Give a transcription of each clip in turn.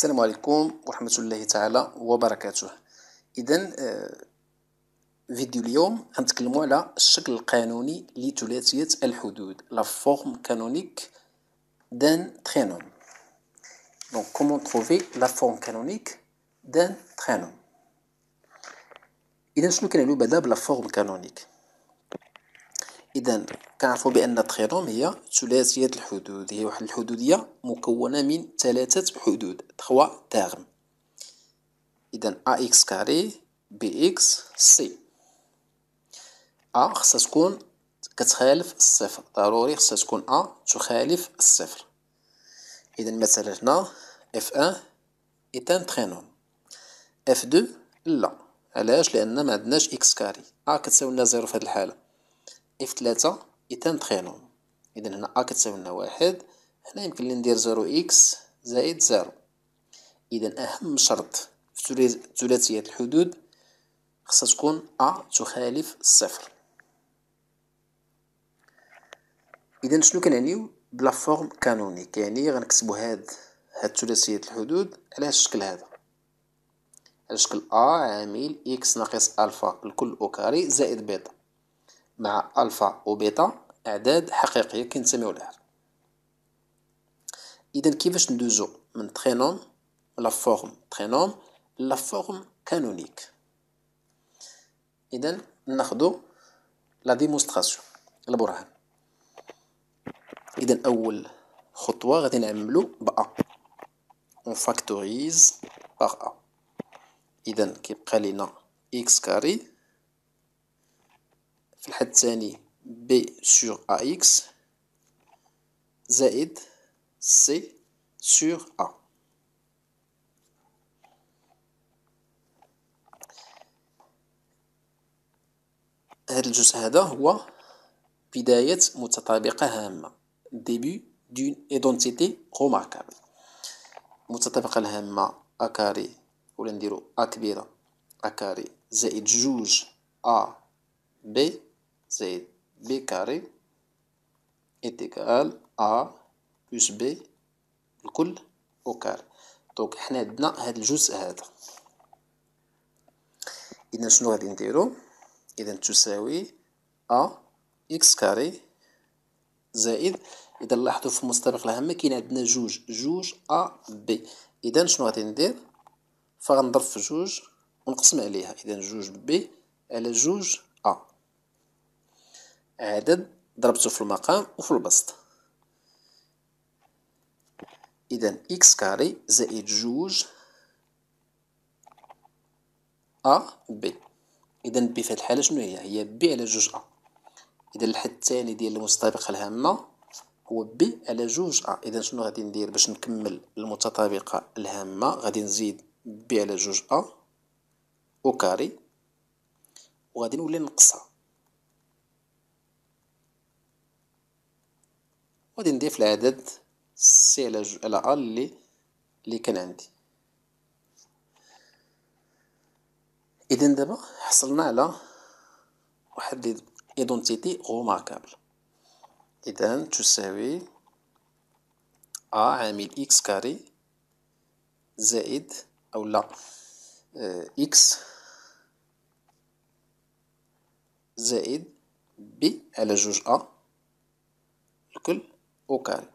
السلام عليكم ورحمة الله تعالى وبركاته إذا آه، فيديو اليوم غنتكلمو على الشكل القانوني لثلاثية الحدود لا فورم كانونيك دان ترينوم دونك كومون تروفي لا فورم كانونيك دان ترينوم إذا شنو كنعنيو بعدا بلا فورم كانونيك إذا كنعرفوا بان التريدوم هي ثلاثيه الحدود هي واحد الحدوديه مكونه من ثلاثه حدود 3 تيرم اذا ا اكس كاري بي اكس سي ا خصها تكون كتخالف الصفر ضروري خصها تكون ا تخالف الصفر اذا مثلا هنا اف 1 ايتان تريدوم اف 2 لا علاش لان ما عندناش اكس كاري ا كتساوي لنا زيرو في هذه الحاله اف 3 يتنطخينهم اذا هنا ا كتساوي لنا واحد هنا يمكن لي ندير زيرو اكس زائد زيرو اذا اهم شرط في ثلاثية الحدود خصها تكون ا تخالف الصفر اذا شنو كنعنيو بلا فورم كانونيك يعني غنكتبو هاد هاد ثلاثية الحدود على هاد الشكل هذا على شكل ا عامل اكس ناقص الفا الكل او كاري زائد بيتا مع ألفا وبيتا أعداد حقيقية كنسميو لها إذا كيفاش ندوزو من ترينوم لا فورم ترينوم لا فورم كانونيك إذا ناخدو لا ديمونستراسيون البرهان إذا أول خطوة غادي نعملو بأ اون فاكتوريز بار ا إذا كيبقى لينا اكس كاري في الحد الثاني بي سور ا اكس زائد سي سور ا هذا الجزء هذا هو بداية متطابقة هامة ديبي دون ايدونتيتي روماركابل المتطابقة الهامة ا كاري ولا نديرو ا كبيرة ا كاري زائد جوج ا بي زائد بي كاري إتيكال أ بلس بي الكل أو كاري دونك حنا عندنا هاد الجزء هذا إذا شنو غادي نديرو إذا تساوي أ إكس كاري زائد إذا لاحظوا في المستبق الهامة كاين عندنا جوج جوج أ بي إذا شنو غادي ندير فغنضرب في جوج ونقسم عليها إذا جوج بي على جوج أ عدد ضربته في المقام وفي البسط إذا إكس كاري زائد جوج أ بي إذا بي في الحالة شنو هي هي بي على جوج أ إذا الحد الثاني ديال المتطابقة الهامة هو بي على جوج أ إذا شنو غادي ندير باش نكمل المتطابقة الهامة غادي نزيد بي على جوج أ أو كاري وغادي نولي نقصها غادي نضيف العدد سي على جوج على أ اللي اللي كان عندي إذا دابا حصلنا على واحد ايدونتيتي غوماركابل إذا تساوي أ عامل إكس كاري زائد أو لا إكس آه، زائد بي على جوج أ الكل كاري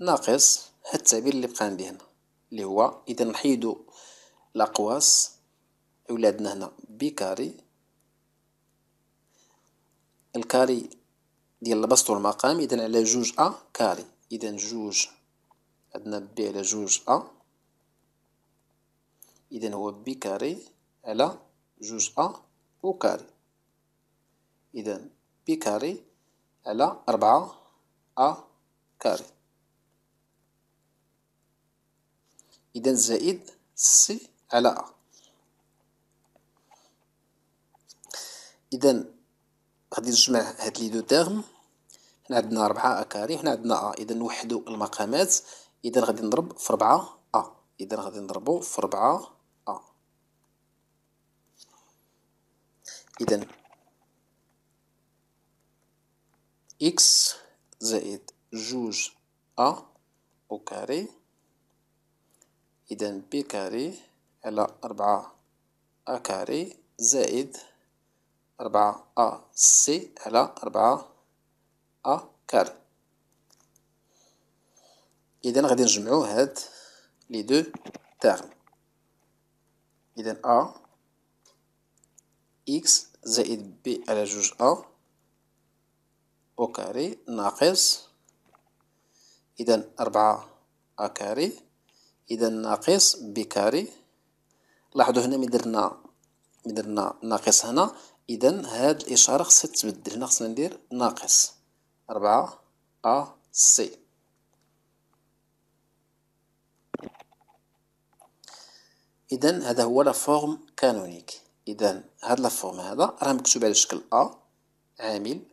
ناقص هاد التعبير اللي بقى عندي هنا اللي هو إذا نحيدو الأقواس ولادنا عندنا هنا بكاري الكاري ديال البسط والمقام إذا على جوج أ كاري إذا جوج عندنا بي على جوج أ إذا هو بي كاري على جوج أ وكاري إذا بي كاري على أربعة أ كاري إذا زائد سي على أ إذا غادي نجمع هاد لي دو تيرم هنا عندنا ربعة أ كاري هنا عندنا أ إذا نوحدو المقامات إذا غادي نضرب في ربعة أ إذا غادي نضربو في ربعة أ إذن اكس زائد جوج أ أو كاري إذن بي كاري على ربعة أ كاري زائد ربعة أ سي على ربعة أ كاري إذن غادي نجمعو هاد لي دو تيرم إذن أ إكس زائد بي على جوج أ أو كاري ناقص إذا أربعة أ كاري إذا ناقص ب كاري لاحظوا هنا مدرنا مدرنا ناقص هنا إذا هاد الإشارة خصها تتبدل هنا خصنا ندير ناقص أربعة أ سي إذا هذا هو لا فورم كانونيك إذا هاد لا فورم هذا راه مكتوب على شكل أ عامل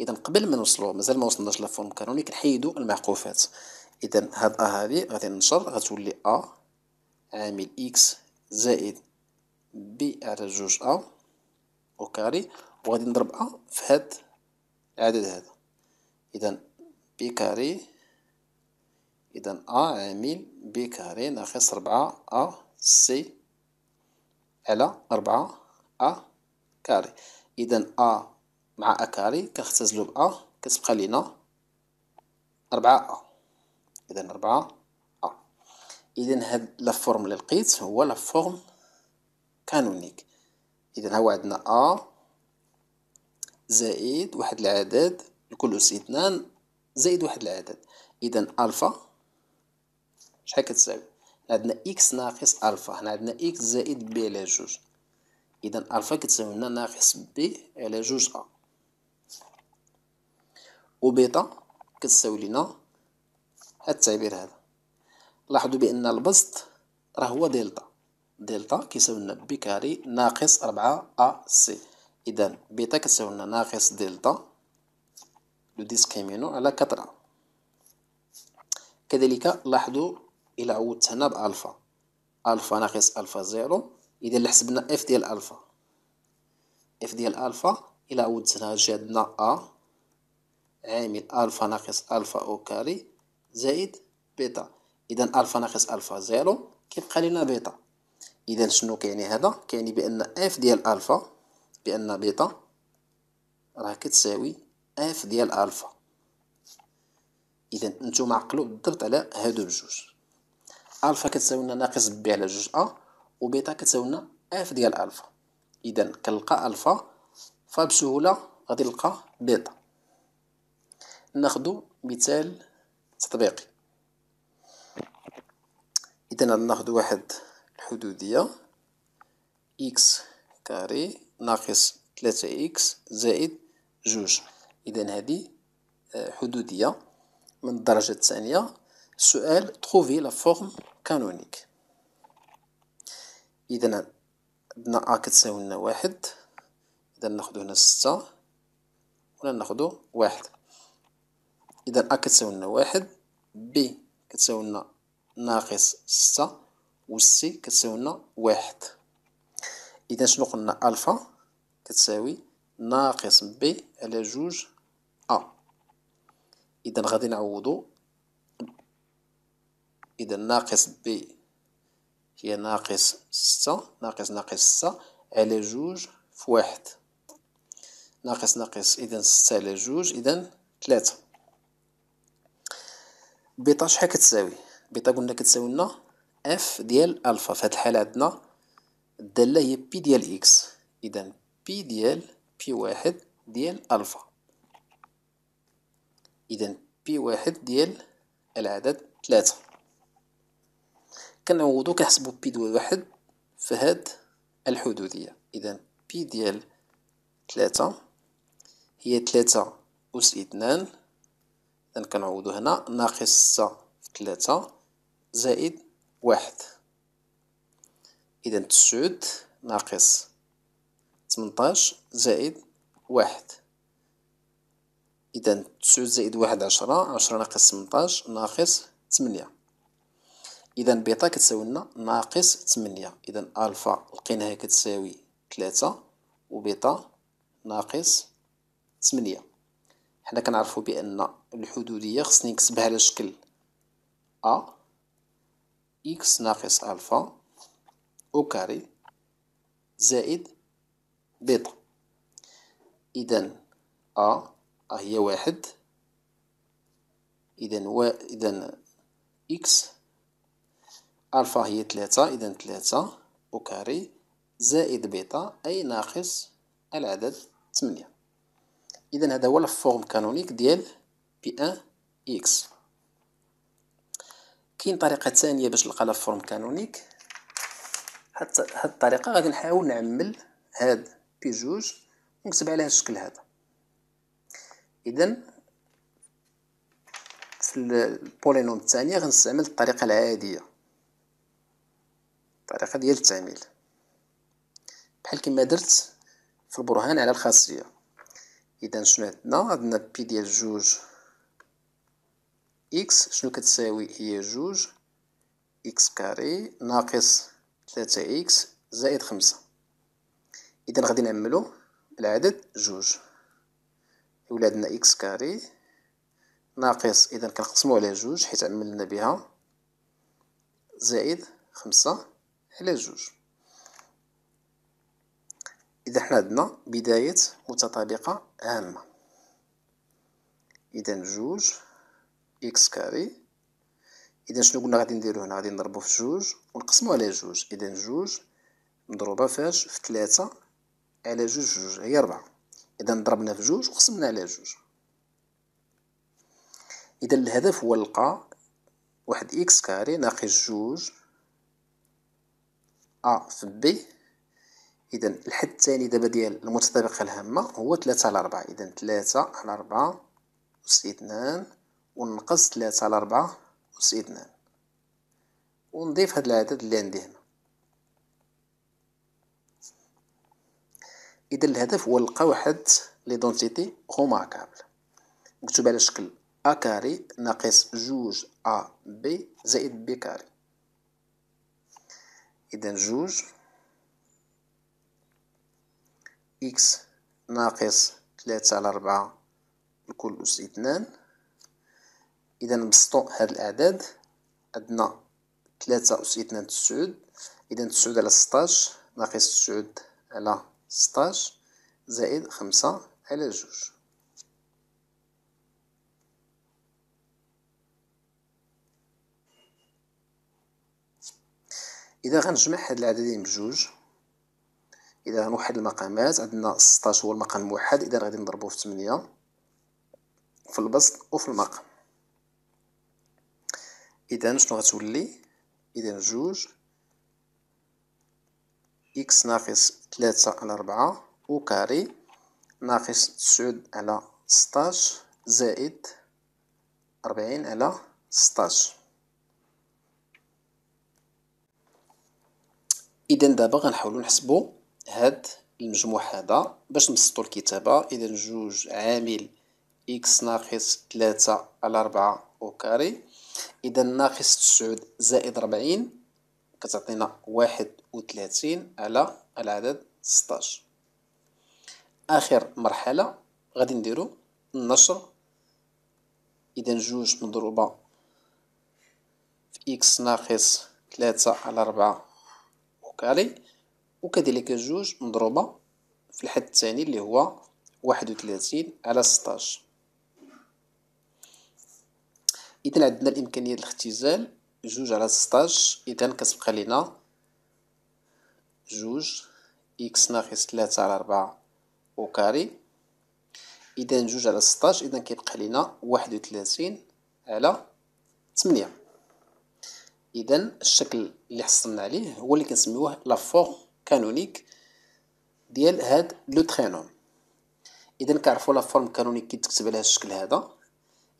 اذا قبل ما نوصلو مازال ما وصلناش فورم كانونيك كنحيدو المعقوفات اذا هاد ا هادي غادي ننشر غتولي ا عامل اكس زائد ب على جوج ا وكاري وغادي نضرب ا في هاد العدد هذا اذا ب كاري اذا ا عامل ب كاري ناقص ربعة ا سي على ربعة ا كاري اذا ا مع أكاري كنختزلو بأ كتبقى لينا ربعة أ إذا ربعة أ إذا هاد لافورم لي لقيت هو لافورم كانونيك إذا هو عندنا أ زائد واحد العدد الكلس اثنان زائد واحد العدد إذا ألفا شحال كتساوي عندنا إكس ناقص ألفا هنا عندنا إكس زائد بي على جوج إذا ألفا كتساوي لنا ناقص بي على جوج أ وبيتا كتساوي لينا هاد التعبير هذا لاحظوا بان البسط راه هو دلتا دلتا كيساوي لنا بي كاري ناقص 4 ا سي اذا بيتا كتساوي لنا ناقص دلتا لو ديسكريمينو على 4 كذلك لاحظوا الى عودت هنا بالفا الفا ناقص الفا زيرو اذا اللي حسبنا اف ديال الفا اف ديال الفا الى عودت هنا جاتنا ا عامل ألفا ناقص ألفا أو كاري زائد بيتا إذا ألفا ناقص ألفا زيرو كيبقى لنا بيتا إذا شنو كيعني هذا كيعني بأن إف ديال ألفا بأن بيتا راه كتساوي إف ديال ألفا إذا نتوما عقلوا بالضبط على هادو بجوج ألفا كتساوي لنا ناقص بي على جوج أ وبيتا كتساوي لنا إف ديال ألفا إذا كنلقى ألفا فبسهولة غادي نلقى بيتا ناخدو مثال تطبيقي إذا ناخذ واحد الحدودية إكس كاري ناقص 3 إكس زائد جوج إذا هذه آه، حدودية من الدرجة الثانية السؤال تخوفي لا فورم كانونيك إذا عندنا أ آه، كتساوي لنا واحد إذا ناخدو هنا ستة ولا ناخذ واحد إذا أ كتساوي لنا واحد ب كتساوي لنا ناقص ستة و سي كتساوي لنا واحد إذا شنو قلنا ألفا كتساوي ناقص ب على جوج أ إذا غادي نعوضو إذا ناقص ب هي ناقص ستة ناقص ناقص ستة على جوج في واحد ناقص ناقص إذا ستة على جوج إذا ثلاثة بيتا شحال كتساوي بيتا قلنا كتساوي لنا اف ديال الفا في هاد الحالة عندنا الدالة هي بي ديال اكس اذا بي ديال بي واحد ديال الفا اذا بي واحد ديال العدد 3 كنعوضو كنحسبو بي ديال واحد في هاد الحدودية اذا بي ديال 3 هي 3 أس 2 إذن كنعوضو هنا ناقص ستة في تلاتة زائد واحد إذن تسعود ناقص تمنطاش زائد واحد إذن تسعود زائد واحد عشرة عشرة ناقص تمنطاش ناقص تمنية إذا بيتا كتساوي لنا ناقص تمنية إذا ألفا لقيناها كتساوي تلاتة وبيتا ناقص تمنية حنا كنعرفو بأن الحدودية خصني نكتبها على شكل أ إكس ناقص ألفا أو كاري زائد بيتا إذا أ هي واحد إذا و إذا إكس ألفا هي ثلاثة إذا ثلاثة أو كاري زائد بيتا أي ناقص العدد ثمانية اذا هذا هو الفورم كانونيك ديال بي ان اكس كاين طريقه ثانيه باش نلقى لا فورم كانونيك حتى هاد الطريقه غادي نحاول نعمل هاد بي جوج ونكتب على هاد الشكل هذا اذا في البولينوم الثانيه غنستعمل الطريقه العاديه الطريقه ديال التعميل بحال كما درت في البرهان على الخاصيه إذن شنو عندنا عندنا بي ديال جوج إكس شنو كتساوي هي جوج إكس كاري ناقص ثلاثة إكس زائد خمسة إذن غادي نعملو العدد جوج يولي عندنا إكس كاري ناقص إذن كنقسمو على جوج حيت عملنا بها زائد خمسة على جوج إذا حنا عندنا بداية متطابقة هامة إذا جوج إكس كاري إذا شنو قلنا غادي نديرو هنا غادي نضربو في جوج ونقسمو على جوج إذا جوج مضروبة فاش في تلاتة على جوج جوج هي ربعة إذا ضربنا في جوج وقسمنا على جوج إذا الهدف هو نلقى واحد إكس كاري ناقص جوج أ في بي إذا الحد الثاني دابا ديال المتطابقة الهامة هو تلاتة على ربعة إذا تلاتة على ربعة أس اثنان ونقص تلاتة على ربعة أس اثنان ونضيف هاد العدد اللي عندي هنا إذا الهدف هو نلقاو واحد ليدونتيتي غوماركابل مكتوب على شكل أ كاري ناقص جوج أ بي زائد بي كاري إذا جوج إكس ناقص ثلاثة على ربعة الكل أس اثنان إذا نبسطو هاد الأعداد عندنا ثلاثة أس اثنان تسعود إذا تسعود على ستاش ناقص تسعود على ستاش زائد خمسة على جوج إذا غنجمع هاد العددين بجوج اذا نوحد المقامات عندنا 16 هو المقام الموحد اذا غادي نضربوه في 8 في البسط وفي المقام اذا شنو غتولي اذا جوج اكس ناقص 3 على 4 وكاري ناقص 9 على 16 زائد 40 على 16 اذا دابا غنحاولوا نحسبوا هاد المجموع هذا باش نبسطو الكتابة إذا جوج عامل إكس ناقص تلاتة على ربعة أو كاري إذا ناقص تسعود زائد ربعين كتعطينا واحد وتلاتين على العدد ستاش آخر مرحلة غادي نديرو النشر إذا جوج مضروبة في إكس ناقص تلاتة على ربعة أو كاري وكذلك جوج مضروبة في الحد الثاني اللي هو واحد وثلاثين على ستاش إذا عندنا الإمكانية الاختزال جوج على ستاش إذا كتبقى لينا جوج إكس ناقص ثلاثة على ربعة وكاري إذا جوج على ستاش إذا كيبقى لينا واحد وثلاثين على ثمانية إذا الشكل اللي حصلنا عليه هو اللي كنسميوه لافوغ كانونيك ديال هاد لو ترينوم اذا كنعرفوا لا فورم كانونيك كيتكتب على هاد الشكل هذا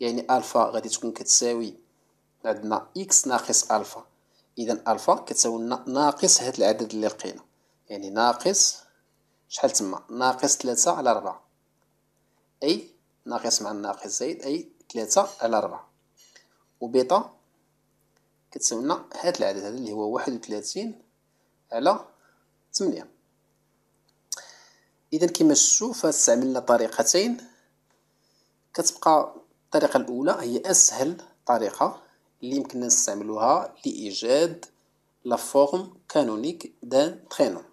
يعني الفا غادي تكون كتساوي عندنا اكس ناقص الفا اذا الفا كتساوي ناقص هاد العدد اللي لقينا يعني ناقص شحال تما ناقص 3 على 4 اي ناقص مع الناقص زائد اي 3 على 4 وبيتا كتساوي لنا هاد العدد هذا اللي هو 31 على 8 إذا كما تشوف فاستعملنا طريقتين كتبقى الطريقة الأولى هي أسهل طريقة اللي يمكننا نستعملوها لإيجاد لا فورم كانونيك دان ترينون